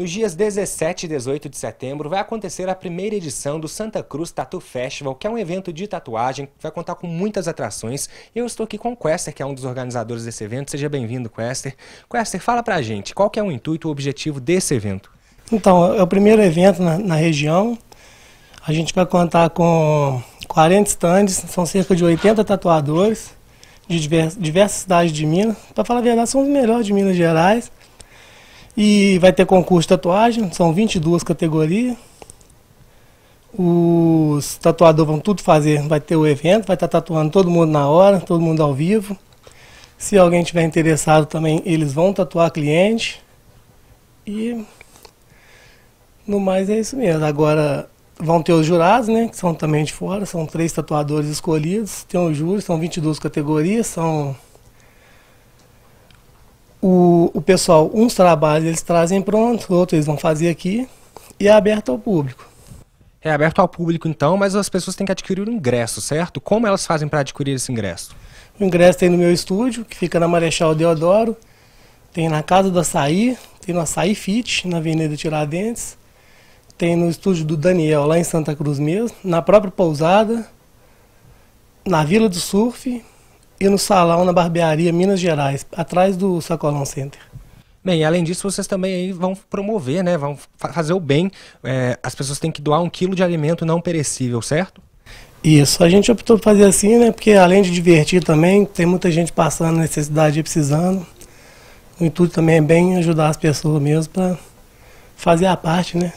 Nos dias 17 e 18 de setembro vai acontecer a primeira edição do Santa Cruz Tattoo Festival, que é um evento de tatuagem que vai contar com muitas atrações. Eu estou aqui com o Quester, que é um dos organizadores desse evento. Seja bem-vindo, Quester. Quester, fala pra gente, qual que é o intuito, o objetivo desse evento? Então, é o primeiro evento na, na região. A gente vai contar com 40 stands, são cerca de 80 tatuadores de divers, diversas cidades de Minas. Para falar a verdade, são os melhores de Minas Gerais. E vai ter concurso de tatuagem, são 22 categorias. Os tatuadores vão tudo fazer, vai ter o evento, vai estar tá tatuando todo mundo na hora, todo mundo ao vivo. Se alguém tiver interessado também, eles vão tatuar cliente. E no mais é isso mesmo. Agora vão ter os jurados, né, que são também de fora, são três tatuadores escolhidos, tem o um júri, são 22 categorias, são o o, pessoal, uns trabalhos eles trazem pronto, outros eles vão fazer aqui e é aberto ao público. É aberto ao público então, mas as pessoas têm que adquirir o ingresso, certo? Como elas fazem para adquirir esse ingresso? O ingresso tem no meu estúdio, que fica na Marechal Deodoro, tem na Casa do Açaí, tem no Açaí Fit, na Avenida Tiradentes, tem no estúdio do Daniel, lá em Santa Cruz mesmo, na própria pousada, na Vila do Surf e no salão na barbearia Minas Gerais, atrás do Sacolão Center. Bem, além disso, vocês também aí vão promover, né? Vão fazer o bem. É, as pessoas têm que doar um quilo de alimento não perecível, certo? Isso, a gente optou por fazer assim, né? Porque além de divertir também, tem muita gente passando necessidade e precisando. O intuito também é bem ajudar as pessoas mesmo para fazer a parte, né?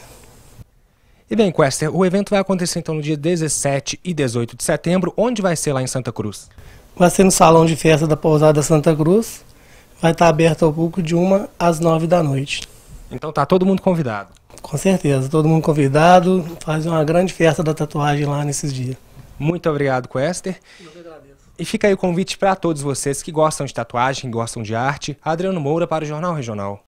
E bem, Quester, o evento vai acontecer então no dia 17 e 18 de setembro. Onde vai ser lá em Santa Cruz? Vai ser no Salão de Festa da Pousada Santa Cruz. Vai estar aberto ao público de 1 às 9 da noite. Então tá todo mundo convidado. Com certeza, todo mundo convidado. Faz uma grande festa da tatuagem lá nesses dias. Muito obrigado, Quester. E fica aí o convite para todos vocês que gostam de tatuagem, gostam de arte. Adriano Moura para o Jornal Regional.